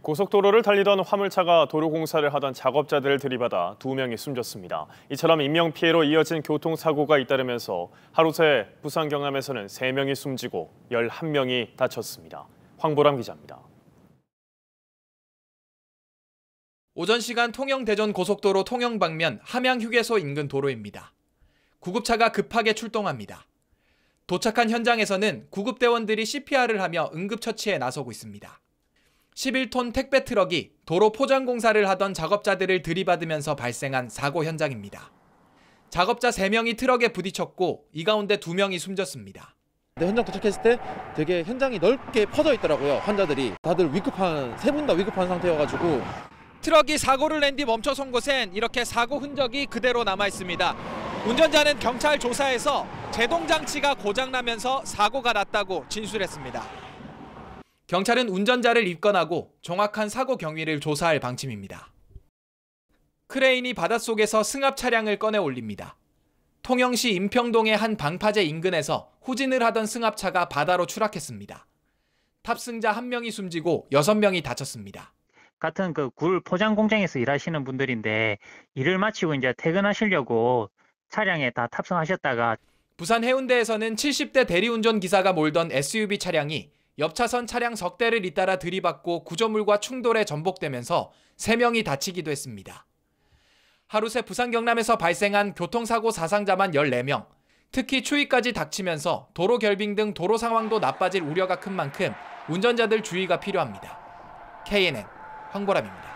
고속도로를 달리던 화물차가 도로 공사를 하던 작업자들을 들이받아 두 명이 숨졌습니다. 이처럼 인명 피해로 이어진 교통사고가 잇따르면서 하루 새 부산 경남에서는 3명이 숨지고 11명이 다쳤습니다. 황보람 기자입니다. 오전 시간 통영 대전 고속도로 통영 방면 함양 휴게소 인근 도로입니다. 구급차가 급하게 출동합니다. 도착한 현장에서는 구급대원들이 CPR을 하며 응급처치에 나서고 있습니다. 11톤 택배 트럭이 도로 포장 공사를 하던 작업자들을 들이받으면서 발생한 사고 현장입니다. 작업자 3명이 트럭에 부딪혔고 이 가운데 2명이 숨졌습니다. 현장 도착했을 때 되게 현장이 넓게 퍼져 있더라고요. 환자들이 다들 위급한 세분다 위급한 상태여가지고 트럭이 사고를 낸 뒤 멈춰선 곳엔 이렇게 사고 흔적이 그대로 남아 있습니다. 운전자는 경찰 조사에서 제동 장치가 고장나면서 사고가 났다고 진술했습니다. 경찰은 운전자를 입건하고 정확한 사고 경위를 조사할 방침입니다. 크레인이 바닷속에서 승합 차량을 꺼내 올립니다. 통영시 임평동의 한 방파제 인근에서 후진을 하던 승합차가 바다로 추락했습니다. 탑승자 한명이 숨지고 6명이 다쳤습니다. 같은 그 굴 포장 공장에서 일하시는 분들인데 일을 마치고 이제 퇴근하시려고 차량에 다 탑승하셨다가 부산 해운대에서는 70대 대리운전 기사가 몰던 SUV 차량이 옆차선 차량 석 대를 잇따라 들이받고 구조물과 충돌에 전복되면서 3명이 다치기도 했습니다. 하루 새 부산 경남에서 발생한 교통사고 사상자만 14명, 특히 추위까지 닥치면서 도로 결빙 등 도로 상황도 나빠질 우려가 큰 만큼 운전자들 주의가 필요합니다. KNN 황보람입니다.